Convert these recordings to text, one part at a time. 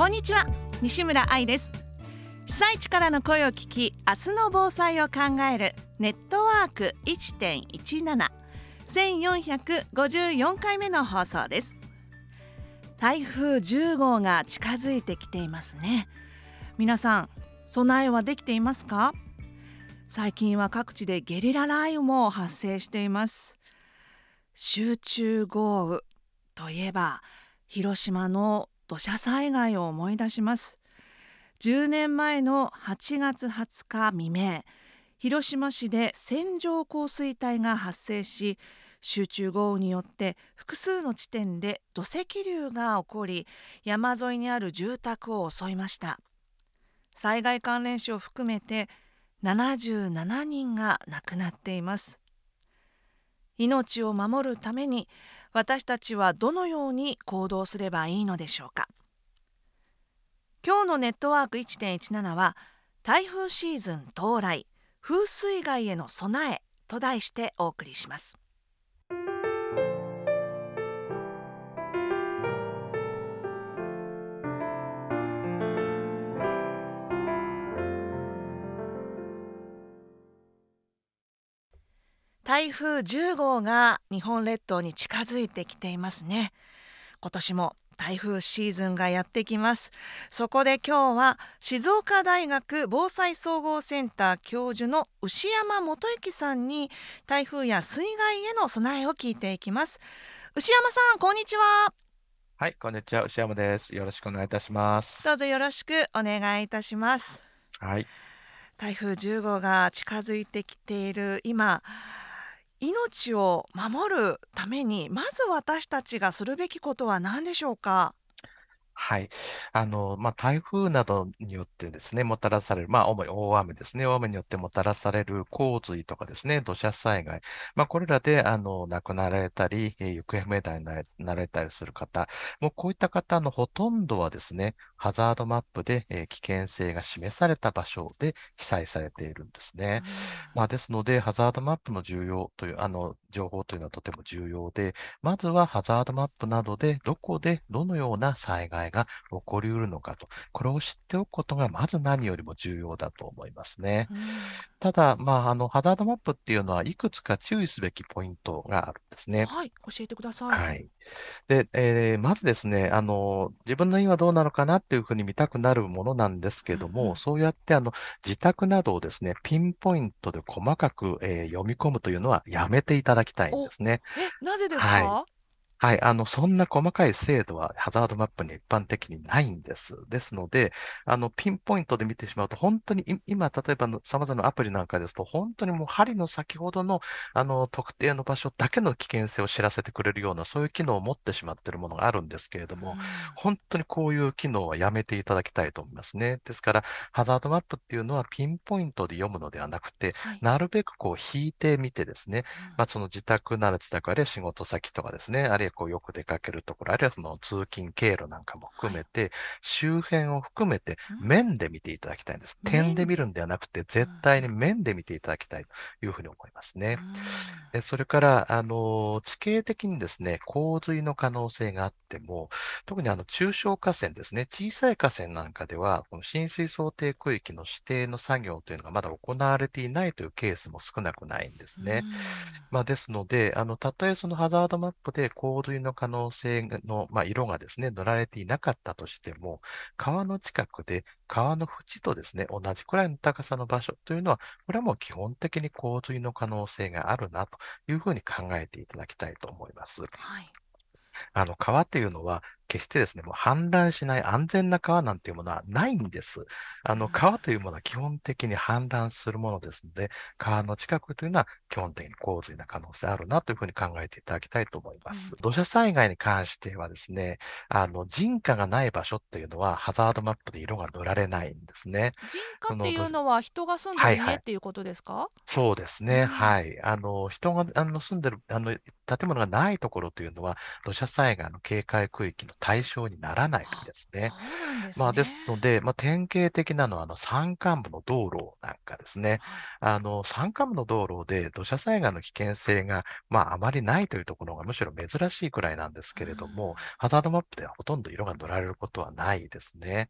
こんにちは西村愛です被災地からの声を聞き明日の防災を考えるネットワーク1.17 1454回目の放送です台風10号が近づいてきていますね皆さん備えはできていますか最近は各地でゲリラ雷雨も発生しています集中豪雨といえば広島の土砂災害を思い出します10年前の8月20日未明広島市で線状降水帯が発生し集中豪雨によって複数の地点で土石流が起こり山沿いにある住宅を襲いました災害関連死を含めて77人が亡くなっています命を守るために私たちはどのように行動すればいいのでしょうか今日のネットワーク1.17は台風シーズン到来風水害への備えと題してお送りします台風10号が日本列島に近づいてきていますね今年も台風シーズンがやってきますそこで今日は静岡大学防災総合センター教授の牛山元幸さんに台風や水害への備えを聞いていきます牛山さんこんにちははいこんにちは牛山ですよろしくお願いいたしますどうぞよろしくお願いいたしますはい台風10号が近づいてきている今命を守るためにまず私たちがするべきことは何でしょうかはい。あの、まあ、台風などによってですね、もたらされる、まあ、主に大雨ですね、大雨によってもたらされる洪水とかですね、土砂災害、まあ、これらで、あの、亡くなられたり、行方不明になられたりする方、もうこういった方のほとんどはですね、ハザードマップで、え危険性が示された場所で被災されているんですね。うん、まあ、ですので、ハザードマップの重要という、あの、情報というのはとても重要で、まずはハザードマップなどで、どこでどのような災害が起こりうるのかと、これを知っておくことが、まず何よりも重要だと思いますね。うん、ただ、まあ、あの、ハザードマップっていうのは、いくつか注意すべきポイントがあるんですね。はい、教えてください。はいで、えー、まずですね、あの、自分の院はどうなのかなっていうふうに見たくなるものなんですけども、うん、そうやってあの、自宅などをですね、ピンポイントで細かく、えー、読み込むというのはやめていただきたいんですね。え、なぜですか、はいはい。あの、そんな細かい精度はハザードマップには一般的にないんです。ですので、あの、ピンポイントで見てしまうと、本当に今、例えばの様々なアプリなんかですと、本当にもう針の先ほどの、あの、特定の場所だけの危険性を知らせてくれるような、そういう機能を持ってしまっているものがあるんですけれども、本当にこういう機能はやめていただきたいと思いますね。ですから、ハザードマップっていうのはピンポイントで読むのではなくて、なるべくこう引いてみてですね、まあ、その自宅なら自宅あるいは仕事先とかですね、あるいはこうよく出かけるところ、あるいはその通勤経路なんかも含めて、周辺を含めて面で見ていただきたいんです。点で見るんではなくて、絶対に面で見ていただきたいというふうに思いますね。それから、あの、地形的にですね、洪水の可能性があっても、特にあの中小河川ですね、小さい河川なんかでは、この浸水想定区域の指定の作業というのがまだ行われていないというケースも少なくないんですね。まあ、ですので、あの、たとえそのハザードマップで洪洪水の可能性の、まあ、色がですね、塗られていなかったとしても、川の近くで川の縁とですね、同じくらいの高さの場所というのは、これはもう基本的に洪水の可能性があるなというふうに考えていただきたいと思います。はいあの川というのは決してですね、もう氾濫しない安全な川なんていうものはないんです。あの、川というものは基本的に氾濫するものですので、川の近くというのは基本的に洪水な可能性あるなというふうに考えていただきたいと思います。うん、土砂災害に関してはですね、あの、人家がない場所っていうのはハザードマップで色が塗られないんですね。人家っていうのは人が住んでる家っていうことですか、はいはい、そうですね、うん、はい。あの、人があの住んでる、あの、建物がないところというのは、土砂災害の警戒区域の対象にならないですね。ですねまあ、ですので、まあ、典型的なのはあの山間部の道路なんかですね。あの山間部の道路で土砂災害の危険性が、まあ、あまりないというところがむしろ珍しいくらいなんですけれども、うん、ハザードマップではほとんど色が塗られることはないですね。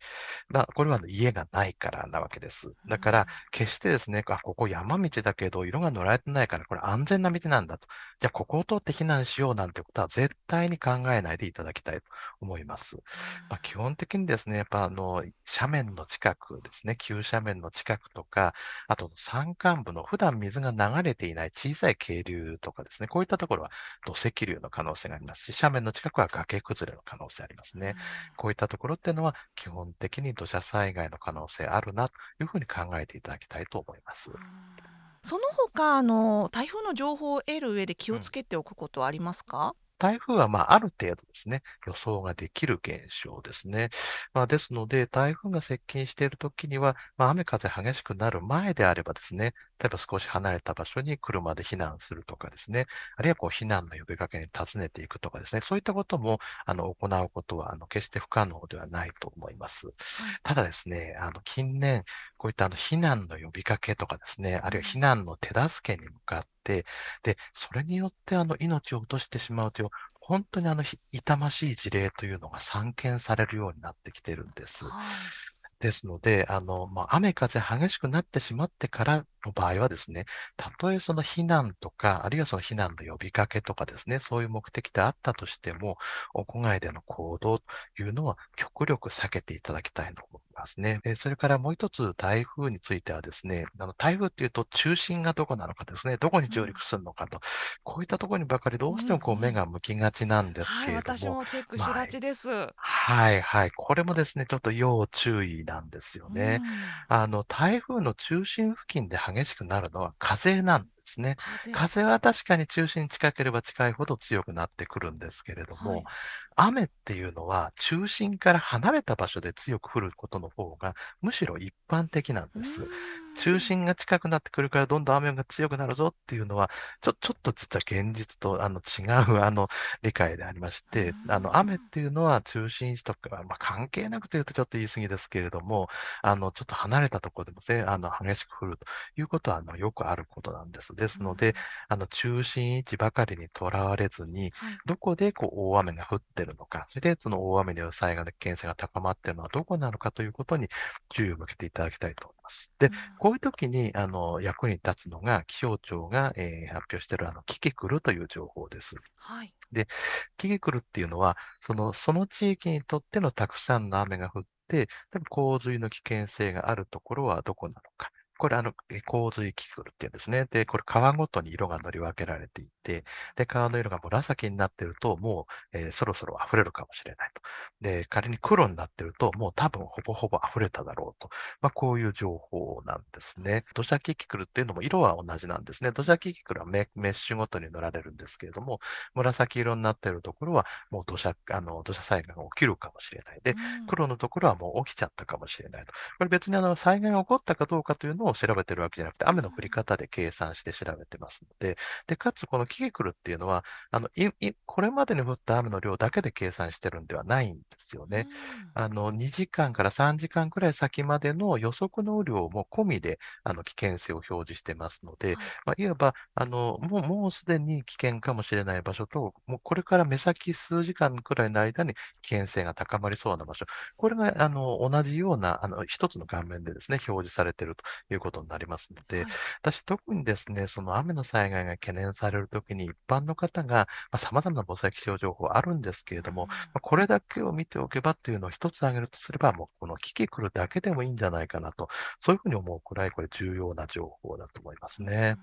まあ、これは家がないからなわけです。だから、決してですね、あ、ここ山道だけど色が塗られてないからこれ安全な道なんだと。じゃあ、ここを通って避難しようなんてことは絶対に考えないでいただきたいと思います。まあ、基本的にですね、やっぱあの斜面の近くですね、急斜面の近くとか、あと山間部の普段水が流れていない小さい渓流とかですね、こういったところは土石流の可能性がありますし、斜面の近くは崖崩れの可能性ありますね。こういったところっていうのは基本的に土砂災害の可能性あるなというふうに考えていただきたいと思います。その他あの台風の情報を得る上で気をつけておくことはありますか、うん台風はまあある程度ですね、予想ができる現象ですね。まあ、ですので、台風が接近しているときには、まあ、雨風激しくなる前であればですね、例えば少し離れた場所に車で避難するとかですね、あるいはこう避難の呼びかけに尋ねていくとかですね、そういったこともあの行うことはあの決して不可能ではないと思います。ただですね、あの近年、こういったあの避難の呼びかけとかですね、あるいは避難の手助けに向かって、で、それによってあの命を落としてしまうという本当にあの痛ましい事例というのが散見されるようになってきているんです。はいですので、あの、まあ、雨風激しくなってしまってからの場合はですね、たとえその避難とか、あるいはその避難の呼びかけとかですね、そういう目的であったとしても、屋外での行動というのは極力避けていただきたいとますね。えそれからもう一つ、台風についてはですね、あの台風っていうと中心がどこなのかですね、どこに上陸するのかと、こういったところにばかりどうしてもこう目が向きがちなんですけれども。うんはい、私もチェックしがちです、まあ、はいはい。これもですね、ちょっと要注意なんですよね。うん、あの、台風の中心付近で激しくなるのは風なんですね。風は確かに中心近ければ近いほど強くなってくるんですけれども、雨っていうのは中心から離れた場所で強く降ることの方がむしろ一般的なんです。中心が近くなってくるからどんどん雨が強くなるぞっていうのはちょちょっと実は現実とあの違うあの理解でありまして、あの雨っていうのは中心地とか、まあ、関係なくというとちょっと言い過ぎですけれども、あのちょっと離れたところでも、ね、あの激しく降るということはあのよくあることなんです。ですので、あの中心位置ばかりにとらわれずに、どこでこう大雨が降ってるるのか、それでその大雨による災害の危険性が高まっているのはどこなのかということに注意を向けていただきたいと思います。で、こういう時にあの役に立つのが気象庁が、えー、発表しているあのキキクルという情報です。はい、で、キキクルっていうのはその、その地域にとってのたくさんの雨が降って、洪水の危険性があるところはどこなのか。これ、あの、洪水キクルっていうんですね。で、これ、川ごとに色が塗り分けられていて、で、川の色が紫になってると、もう、えー、そろそろ溢れるかもしれないと。で、仮に黒になってると、もう多分ほぼほぼ溢れただろうと。まあ、こういう情報なんですね。土砂キキクルっていうのも色は同じなんですね。土砂キキクルはメメッシュごとに塗られるんですけれども、紫色になっているところは、もう土砂、あの、土砂災害が起きるかもしれない。で、黒のところはもう起きちゃったかもしれないと。これ別にあの、災害が起こったかどうかというのをを調べてるわけじゃなくて、雨の降り方で計算して調べてますので、で、かつこのキキクルっていうのは、あの、い、い、これまでに降った雨の量だけで計算してるんではないんですよね。うん、あの、2時間から3時間くらい先までの予測の雨量も込みで、あの、危険性を表示してますので、い、まあ、いわば、あの、もう、もうすでに危険かもしれない場所と、もうこれから目先数時間くらいの間に危険性が高まりそうな場所、これが、あの、同じような、あの、一つの画面でですね、表示されてるということになりますので、はい、私特にですね、その雨の災害が懸念されるときに一般の方が、まあ、様々な防災気象情報あるんですけれども、まあ、これだけを見ておけばというのを一つ挙げるとすれば、もうこのキキ来るだけでもいいんじゃないかなと、そういうふうに思うくらいこれ重要な情報だと思いますね。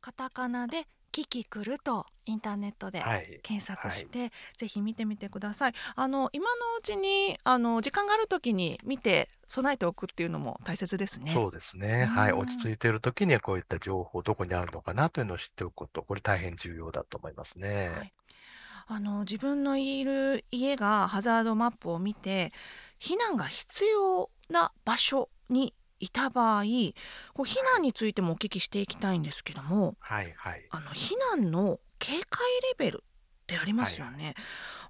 カタカナでキキくるとインターネットで検索して、はい、ぜひ見てみてください。あの今のうちにあの時間があるときに見て備えておくっていうのも大切ですね。そうですね。はい、落ち着いているときにこういった情報どこにあるのかなというのを知っておくこと、これ大変重要だと思いますね。はい、あの自分のいる家がハザードマップを見て避難が必要な場所にいた場合こう避難についてもお聞きしていきたいんですけども、はいはい、あの避難の警戒レベルってありますよね。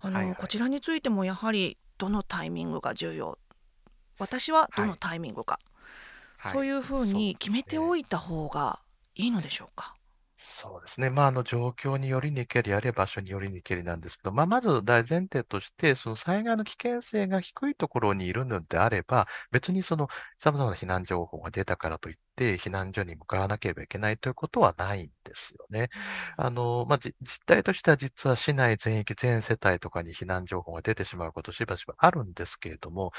はい、あの、はいはい、こちらについてもやはりどのタイミングが重要私はどのタイミングか、はい、そういうふうに決めておいた方がいいのでしょうか。そうですね。まあ、あの、状況によりにけり、あるいは場所によりにけりなんですけど、まあ、まず大前提として、その災害の危険性が低いところにいるのであれば、別にその様々な避難情報が出たからといっって避難所に向かわなければいけないということはないんですよね。あの、まあ、実態としては実は市内全域全世帯とかに避難情報が出てしまうことしばしばあるんですけれども、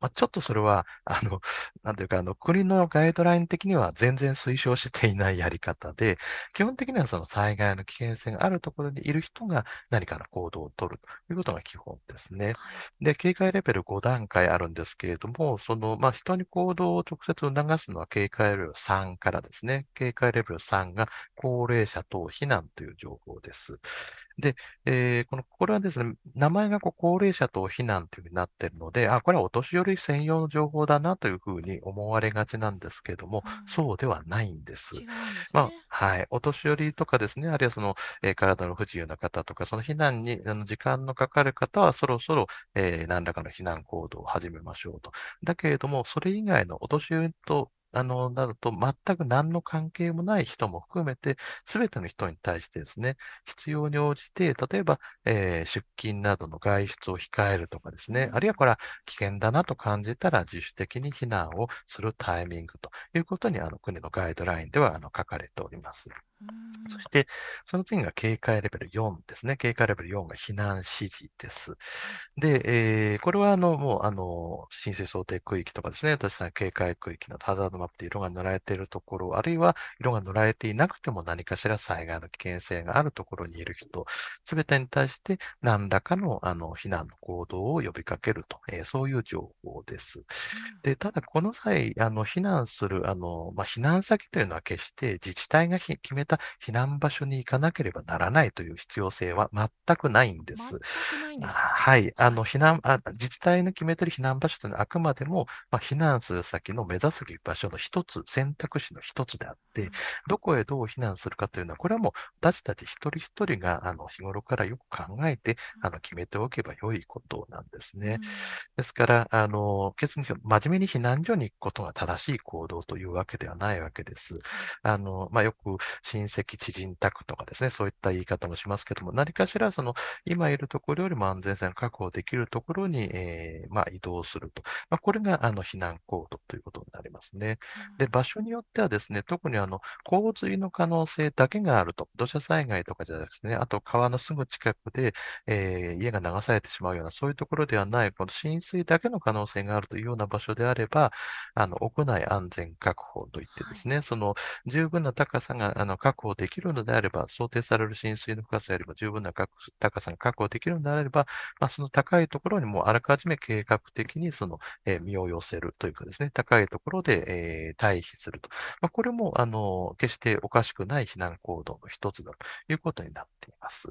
まあ、ちょっとそれは、あの、なんていうか、あの、国のガイドライン的には全然推奨していないやり方で、基本的にはその災害の危険性があるところにいる人が何かの行動を取るということが基本ですね。で、警戒レベル5段階あるんですけれども、その、まあ、人に行動を直接促すのは警戒ル3からですね、警戒レベル3が高齢者等避難という情報です。で、えー、この、これはですね、名前がこう高齢者等避難というふうになっているので、あ、これはお年寄り専用の情報だなというふうに思われがちなんですけども、うん、そうではないんです。ですね、まあ、はい。お年寄りとかですね、あるいはその、えー、体の不自由な方とか、その避難にあの時間のかかる方は、そろそろ、えー、何らかの避難行動を始めましょうと。だけれども、それ以外のお年寄りとあの、なると、全く何の関係もない人も含めて、すべての人に対してですね、必要に応じて、例えば、えー、出勤などの外出を控えるとかですね、あるいはこれは危険だなと感じたら自主的に避難をするタイミングということに、あの、国のガイドラインでは、あの、書かれております。そして、その次が警戒レベル4ですね。警戒レベル4が避難指示です。で、えー、これは、あの、もう、あの、申請想定区域とかですね、私は警戒区域のハザードマップで色が塗られているところ、あるいは色が塗られていなくても何かしら災害の危険性があるところにいる人、すべてに対して何らかのあの避難の行動を呼びかけると、えー、そういう情報です。でただ、この際、あの避難するあの、まあ、避難先というのは決して自治体が決めた避難場所に行かなければならないという必要性は全くないんです。はい、あの避難あ自治体の決めている避難場所というのはあくまでも、まあ、避難する先の目指す場所の一つ、選択肢の一つであって、どこへどう避難するかというのは、これはもう私たち一人一人があの日頃からよく考えてあの決めておけば良いことなんですね。ですから、あの別に真面目に避難所に行くことが正しい行動というわけではないわけです。あのまあ、よく親戚、知人宅とかですね、そういった言い方もしますけども、何かしらその今いるところよりも安全性が確保できるところに、えー、まあ、移動すると。まあ、これがあの避難行動ということになりますね。で、場所によってはですね、特にあの洪水の可能性だけがあると、土砂災害とかじゃですね、あと川のすぐ近くで、えー、家が流されてしまうような、そういうところではない、この浸水だけの可能性があるというような場所であれば、あの屋内安全確保といってですね、はい、その十分な高さがあの確保できるのであれば、想定される浸水の深さよりも十分な高さが確保できるのであれば、まあ、その高いところにもあらかじめ計画的にその、えー、身を寄せるというかですね、高いところで、えーえー、退避すると。まあ、これも、あの、決しておかしくない避難行動の一つだということになっています。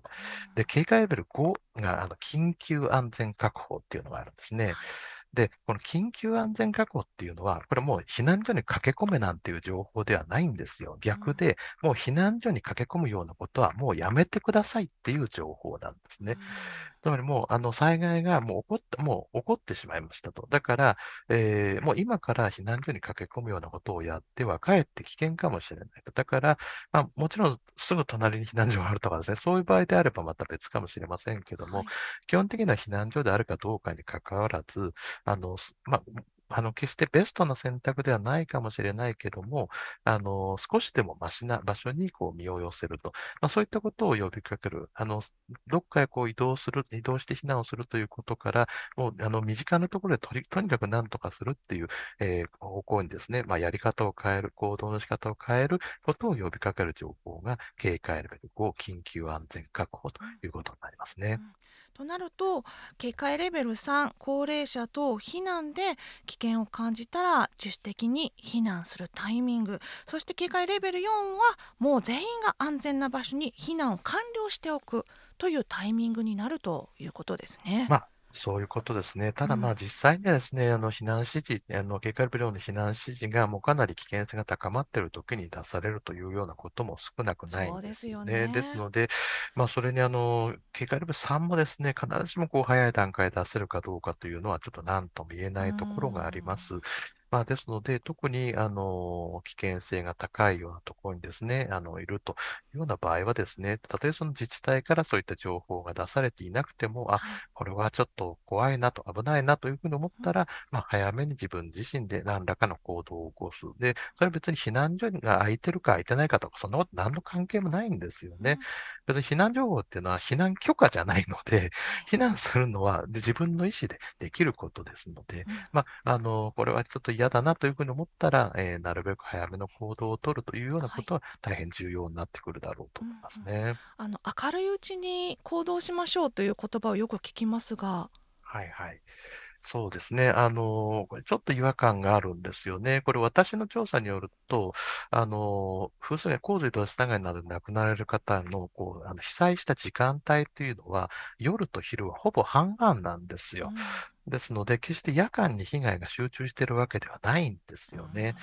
で、警戒レベル5が、あの、緊急安全確保っていうのがあるんですね。で、この緊急安全確保っていうのは、これもう避難所に駆け込めなんていう情報ではないんですよ。逆で、もう避難所に駆け込むようなことはもうやめてくださいっていう情報なんですね。つまりもう、あの、災害がもう起こっもう起こってしまいましたと。だから、えー、もう今から避難所に駆け込むようなことをやっては、かえって危険かもしれないと。だから、まあ、もちろんすぐ隣に避難所があるとかですね、そういう場合であればまた別かもしれませんけども、はい、基本的には避難所であるかどうかにかかわらず、あの、まあ、あの、決してベストな選択ではないかもしれないけども、あの、少しでもマシな場所にこう身を寄せると。まあ、そういったことを呼びかける。あの、どっかへこう移動する移動して避難をするということから、もうあの身近なところでとりとにかく何とかするっていう、えー、方向にですね、まあ、やり方を変える、行動の仕方を変えることを呼びかける情報が警戒レベル5、緊急安全確保ということになりますね。うん、となると、警戒レベル3、高齢者等避難で危険を感じたら自主的に避難するタイミング、そして警戒レベル4はもう全員が安全な場所に避難を完了しておく。というタイミングになるということですね。まあそういうことですね。ただまあ実際にはですね、うん、あの避難指示、あの警戒レベルの避難指示がもうかなり危険性が高まっている時に出されるというようなことも少なくないんですよね。ですよねですので、まあそれにあの警戒レベル3もですね、必ずしもこう早い段階で出せるかどうかというのはちょっと何とも言えないところがあります。うんまあ、ですので、特に、あの、危険性が高いようなところにですね、あの、いるというような場合はですね、たとえその自治体からそういった情報が出されていなくても、あ、これはちょっと怖いなと、危ないなというふうに思ったら、まあ、早めに自分自身で何らかの行動を起こす。で、それは別に避難所が空いてるか空いてないかとか、そんなこと何の関係もないんですよね。別に避難情報っていうのは避難許可じゃないので、避難するのは自分の意思でできることですので、まあ、あの、これはちょっと嫌だなというふうに思ったら、えー、なるべく早めの行動をとるというようなことは大変重要になってくるだろうと思いますね。はいうんうん、あの、明るいうちに行動しましょうという言葉をよく聞きますが。はいはい。そうですね。あの、これちょっと違和感があるんですよね。これ私の調査によると、あの、風水や洪水土砂災害などで亡くなられる方の、こう、あの被災した時間帯というのは、夜と昼はほぼ半々なんですよ。うんですので、決して夜間に被害が集中しているわけではないんですよね。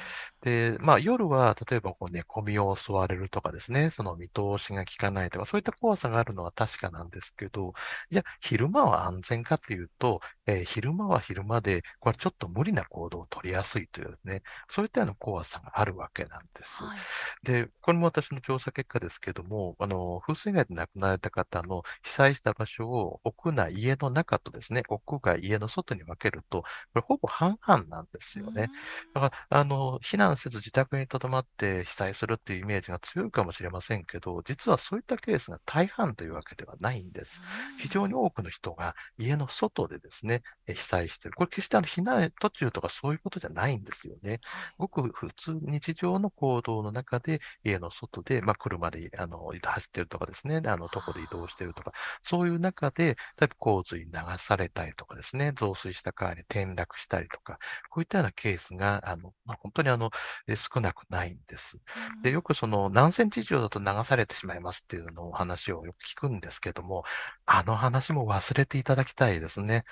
で、まあ、夜は、例えばこう寝込みを襲われるとかですね、その見通しが効かないとか、そういった怖さがあるのは確かなんですけど、じゃあ、昼間は安全かというと、えー、昼間は昼間で、これちょっと無理な行動を取りやすいというね、そういったような怖さがあるわけなんです。はい、で、これも私の調査結果ですけども、あの、風水害で亡くなられた方の被災した場所を屋内、家の中とですね、屋外、家の外に分けると、これほぼ半々なんですよね。だから、あの、避難せず自宅に留まって被災するっていうイメージが強いかもしれませんけど、実はそういったケースが大半というわけではないんです。非常に多くの人が家の外でですね、被災してる。これ決してあの避難途中とかそういうことじゃないんですよね。ごく普通、日常の行動の中で、家の外で、まあ、車であの走ってるとかですね、あの、どこで移動してるとか、そういう中で、例えば洪水に流されたりとかですね、増水した川に転落したりとか、こういったようなケースが、あの、まあ、本当にあの、少なくないんです。で、よくその何センチ以上だと流されてしまいますっていうのを話をよく聞くんですけども、あの話も忘れていただきたいですね。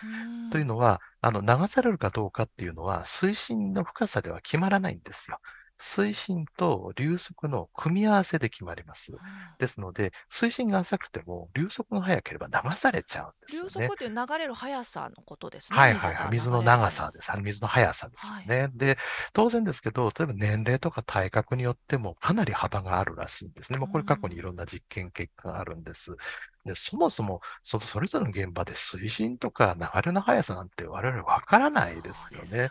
というのは、あの、流されるかどうかっていうのは、水深の深さでは決まらないんですよ。水深と流速の組み合わせで決まります。ですので、水深が浅くても流速が速ければ騙されちゃうんです、ね、流速っていう流れる速さのことですね。はいはいはい。水の長さです。水の速さですよね、はい、で、当然ですけど、例えば年齢とか体格によってもかなり幅があるらしいんですね。まあ、これ過去にいろんな実験結果があるんです。で、そもそも、そのそれぞれの現場で水深とか流れの速さなんて我々わからないですよね。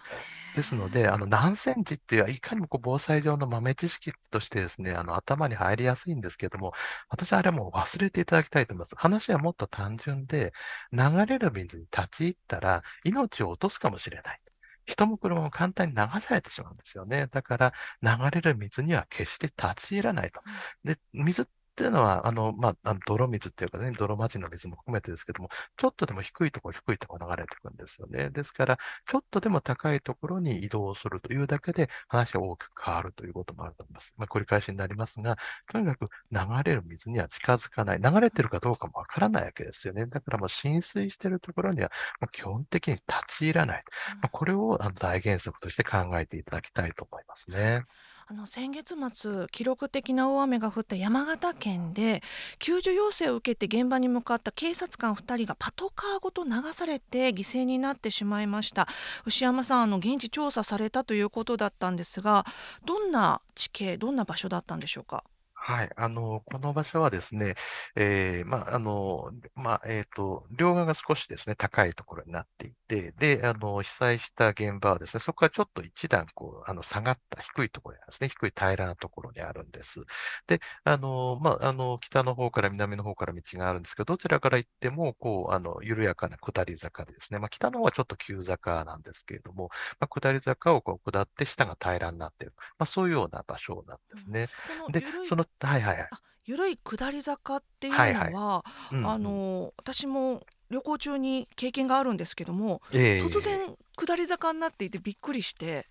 ですので、あの何センチっていう、いかにもこう防災上の豆知識としてですね、あの頭に入りやすいんですけども、私はあれはもう忘れていただきたいと思います。話はもっと単純で、流れる水に立ち入ったら命を落とすかもしれない。人も車も簡単に流されてしまうんですよね。だから流れる水には決して立ち入らないと。で、水っていうのは、あの、まあ、あの泥水っていうかね、泥町の水も含めてですけども、ちょっとでも低いところ、低いところ流れていくんですよね。ですから、ちょっとでも高いところに移動するというだけで、話が大きく変わるということもあると思います。まあ、繰り返しになりますが、とにかく流れる水には近づかない。流れてるかどうかもわからないわけですよね。だからもう浸水してるところには、基本的に立ち入らない。まあ、これをあの大原則として考えていただきたいと思いますね。あの先月末記録的な大雨が降った山形県で救助要請を受けて現場に向かった警察官2人がパトカーごと流されて犠牲になってしまいました牛山さんあの現地調査されたということだったんですがどんな地形どんな場所だったんでしょうかはい。あの、この場所はですね、えー、まあ、の、まあ、えっ、ー、と、両側が少しですね、高いところになっていて、で、あの、被災した現場はですね、そこからちょっと一段、こう、あの、下がった低いところなんですね、低い平らなところにあるんです。で、あの、まあ、あの、北の方から南の方から道があるんですけど、どちらから行っても、こう、あの、緩やかな下り坂でですね、まあ、北の方はちょっと急坂なんですけれども、まあ、下り坂をこう下って下が平らになっている、まあ、そういうような場所なんですね。うん、で、そのはいはいはい。緩い下り坂っていうのは、あの私も旅行中に経験があるんですけども、えー、突然下り坂になっていてびっくりして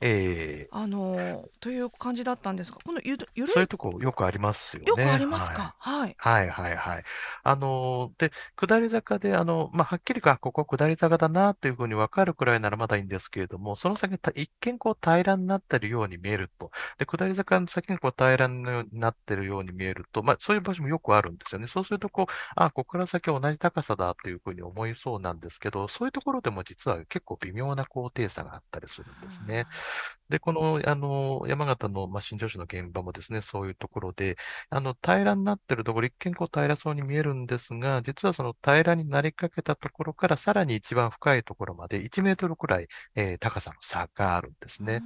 ええあのという感じだったんですが、このゆるゆるそういうとこよくありますよよくあね。りますはい。かはい。はいはいはい。あの、で、下り坂で、あの、まあ、はっきりか、ここ下り坂だなっていうふうにわかるくらいならまだいいんですけれども、その先、た一見こう平らになってるように見えると。で、下り坂の先にこう平らになってるように見えると、まあ、そういう場所もよくあるんですよね。そうすると、こう、あ、ここから先は同じ高さだっていうふうに思いそうなんですけど、そういうところでも実は結構微妙な高低差があったりするんですね。で、この、あの、山形の、まあ、新庄市の現場もですね、そういうところで、あの、平らになってるところ、一見こう平らそうに見えるんですが、実はその平らになりかけたところからさらに一番深いところまで1メートルくらい、えー、高さの差があるんですね。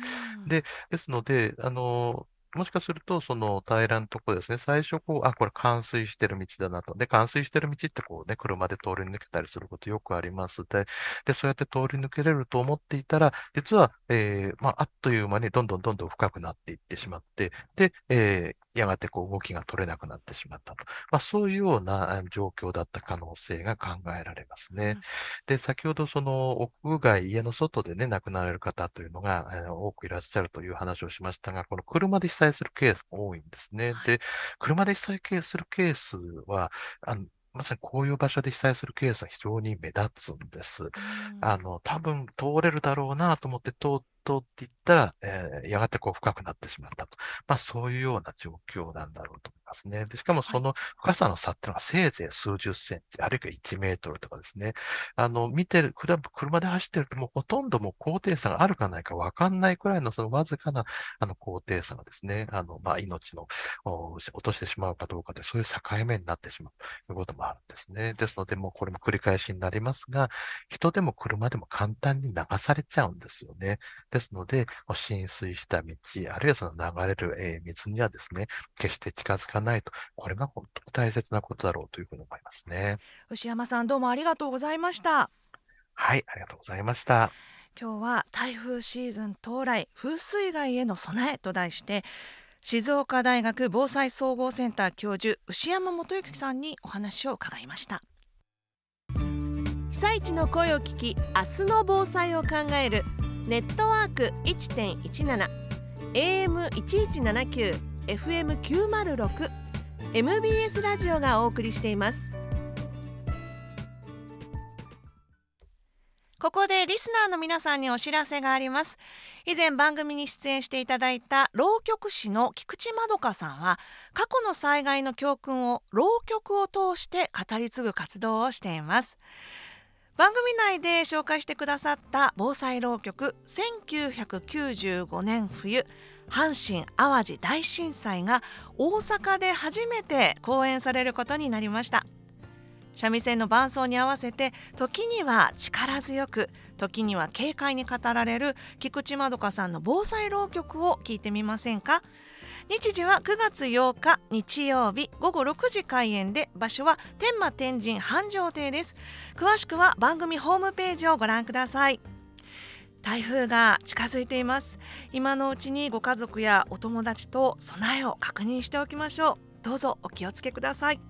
で、ですので、あの、もしかすると、その平らんとこですね、最初こう、あ、これ冠水してる道だなと。で、冠水してる道ってこうね、車で通り抜けたりすることよくありますで、で、そうやって通り抜けれると思っていたら、実は、えー、まあ、あっという間にどんどんどんどん深くなっていってしまって、で、えー、やがてこう動きが取れなくなってしまったと。まあ、そういうような状況だった可能性が考えられますね。で、先ほどその屋外、家の外でね、亡くなられる方というのが、え多くいらっしゃるという話をしましたが、この車で被災するケースも多いんですね。で、車で被災するケースは、あのまさにこういう場所で被災するケースは非常に目立つんです。あの、多分通れるだろうなと思って通っ島って言ったら、えー、やがてこう深くなってしまったと。まあそういうような状況なんだろうと思いますね。でしかもその深さの差っていうのはせいぜい数十センチ、あるいは1メートルとかですね。あの、見てる、車で走ってるともうほとんどもう高低差があるかないかわかんないくらいのそのわずかなあの高低差がですね、あの、まあ命の落としてしまうかどうかで、そういう境目になってしまうということもあるんですね。ですので、もうこれも繰り返しになりますが、人でも車でも簡単に流されちゃうんですよね。ですので、浸水した道、あるいはその流れる水にはですね、決して近づかないと、これが本当に大切なことだろうというふうに思いますね。牛山さん、どうもありがとうございました。はい、ありがとうございました。今日は台風シーズン到来、風水害への備えと題して、静岡大学防災総合センター教授牛山元幸さんにお話を伺いました被災地の声を聞き明日の防災を考えるネットワーク 1.17AM1179FM906 MBS ラジオがお送りしていますここでリスナーの皆さんにお知らせがあります以前番組に出演していただいた浪曲師の菊池まどかさんは過去の災害の教訓を浪曲を通して語り継ぐ活動をしています番組内で紹介してくださった防災浪曲1995年冬阪神・淡路大震災が大阪で初めて公演されることになりました三味線の伴奏に合わせて時には力強く時には軽快に語られる菊池まどかさんの防災浪曲を聞いてみませんか日時は9月8日日曜日午後6時開演で場所は天満天神繁盛亭です詳しくは番組ホームページをご覧ください台風が近づいています今のうちにご家族やお友達と備えを確認しておきましょうどうぞお気をつけください